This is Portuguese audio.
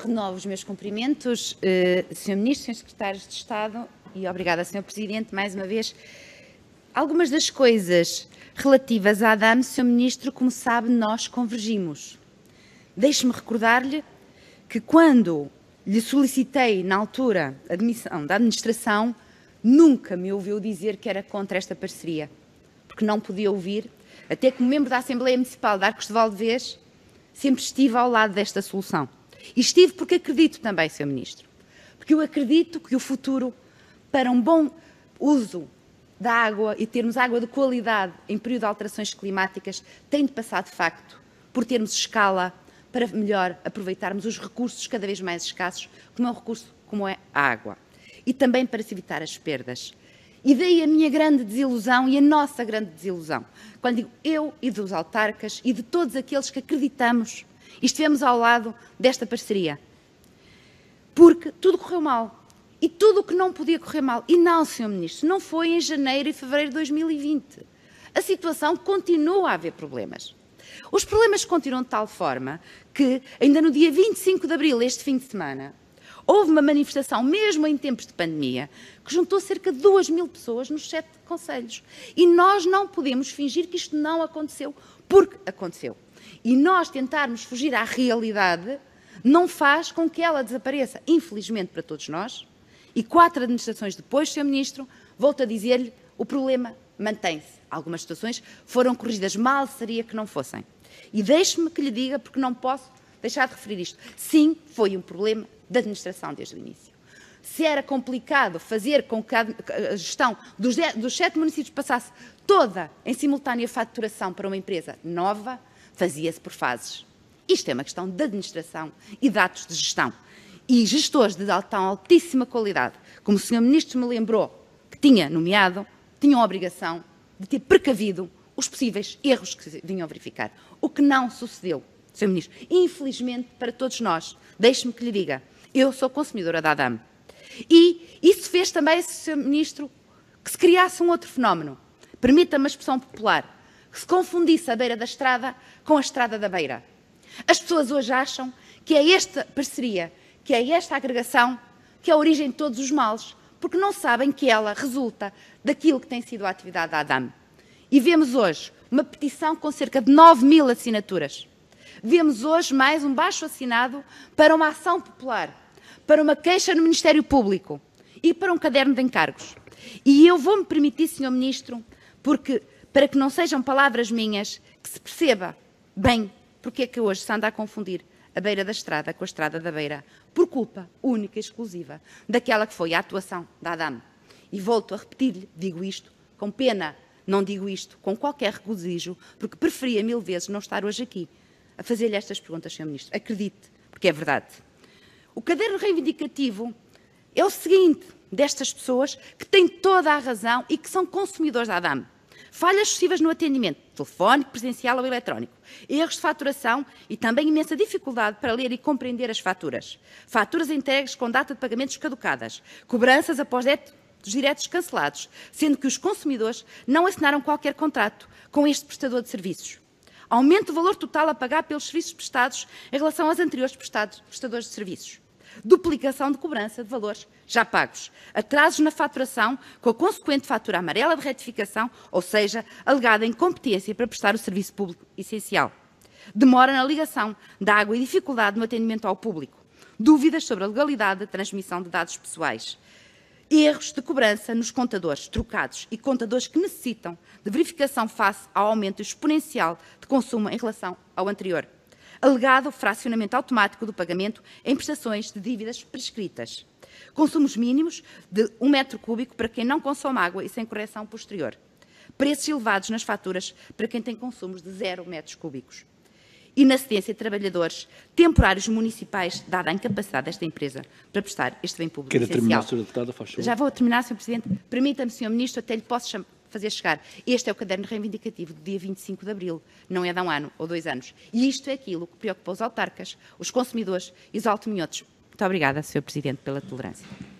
Renovo os meus cumprimentos, uh, Sr. Ministro, Srs. Secretários de Estado e obrigada, Sr. Presidente, mais uma vez. Algumas das coisas relativas à ADAM, Sr. Ministro, como sabe, nós convergimos. Deixe-me recordar-lhe que quando lhe solicitei, na altura, a admissão da administração, nunca me ouviu dizer que era contra esta parceria, porque não podia ouvir, até como membro da Assembleia Municipal de Arcos de Valdevez, sempre estive ao lado desta solução. E estive porque acredito também, Sr. Ministro, porque eu acredito que o futuro para um bom uso da água e termos água de qualidade em período de alterações climáticas tem de passar, de facto, por termos escala para melhor aproveitarmos os recursos cada vez mais escassos, como é o recurso como é a água, e também para se evitar as perdas. E daí a minha grande desilusão e a nossa grande desilusão, quando digo eu e dos autarcas e de todos aqueles que acreditamos e estivemos ao lado desta parceria. Porque tudo correu mal. E tudo o que não podia correr mal. E não, Sr. Ministro, não foi em janeiro e fevereiro de 2020. A situação continua a haver problemas. Os problemas continuam de tal forma que, ainda no dia 25 de abril, este fim de semana, houve uma manifestação, mesmo em tempos de pandemia, que juntou cerca de 2 mil pessoas nos sete conselhos. E nós não podemos fingir que isto não aconteceu, porque aconteceu. E nós tentarmos fugir à realidade não faz com que ela desapareça, infelizmente para todos nós. E quatro administrações depois, Sr. Ministro, volto a dizer-lhe, o problema mantém-se. Algumas situações foram corrigidas, mal seria que não fossem. E deixe-me que lhe diga, porque não posso deixar de referir isto. Sim, foi um problema da de administração desde o início. Se era complicado fazer com que a gestão dos, de, dos sete municípios passasse toda em simultânea faturação para uma empresa nova, fazia-se por fases. Isto é uma questão de administração e de atos de gestão. E gestores de tão altíssima qualidade, como o Sr. Ministro me lembrou que tinha nomeado, tinham a obrigação de ter precavido os possíveis erros que vinham a verificar. O que não sucedeu Sr. Ministro. Infelizmente para todos nós, deixe-me que lhe diga, eu sou consumidora da ADAM. E isso fez também, Sr. Ministro, que se criasse um outro fenómeno. Permita-me a expressão popular. Que se confundisse a beira da estrada com a estrada da beira. As pessoas hoje acham que é esta parceria, que é esta agregação, que é a origem de todos os males, porque não sabem que ela resulta daquilo que tem sido a atividade da ADAM. E vemos hoje uma petição com cerca de 9 mil assinaturas Vemos hoje mais um baixo assinado para uma ação popular, para uma queixa no Ministério Público e para um caderno de encargos. E eu vou-me permitir, Sr. Ministro, porque, para que não sejam palavras minhas, que se perceba bem porque é que hoje se anda a confundir a beira da estrada com a estrada da beira, por culpa única e exclusiva daquela que foi a atuação da ADAM. E volto a repetir-lhe, digo isto com pena, não digo isto com qualquer regozijo, porque preferia mil vezes não estar hoje aqui a fazer-lhe estas perguntas, Sr. Ministro. Acredite, porque é verdade. O caderno reivindicativo é o seguinte, destas pessoas que têm toda a razão e que são consumidores da ADAM. Falhas excessivas no atendimento, telefónico, presencial ou eletrónico, erros de faturação e também imensa dificuldade para ler e compreender as faturas, faturas entregues com data de pagamentos caducadas, cobranças após dos diretos cancelados, sendo que os consumidores não assinaram qualquer contrato com este prestador de serviços. Aumento do valor total a pagar pelos serviços prestados em relação aos anteriores prestadores de serviços. Duplicação de cobrança de valores já pagos. Atrasos na faturação, com a consequente fatura amarela de retificação, ou seja, alegada incompetência para prestar o serviço público essencial. Demora na ligação da água e dificuldade no atendimento ao público. Dúvidas sobre a legalidade da transmissão de dados pessoais erros de cobrança nos contadores trocados e contadores que necessitam de verificação face ao aumento exponencial de consumo em relação ao anterior. Alegado fracionamento automático do pagamento em prestações de dívidas prescritas. Consumos mínimos de um metro cúbico para quem não consome água e sem correção posterior. Preços elevados nas faturas para quem tem consumos de zero metros cúbicos e na cedência de trabalhadores temporários municipais, dada a incapacidade desta empresa para prestar este bem público. Quero terminar, Sra. Deputada, faz favor. Já vou terminar, Sr. Presidente. Permita-me, Sr. Ministro, até lhe posso fazer chegar. Este é o caderno reivindicativo do dia 25 de abril, não é de um ano ou dois anos. E isto é aquilo que preocupa os autarcas, os consumidores e os alto-minhotos. Muito obrigada, Sr. Presidente, pela tolerância.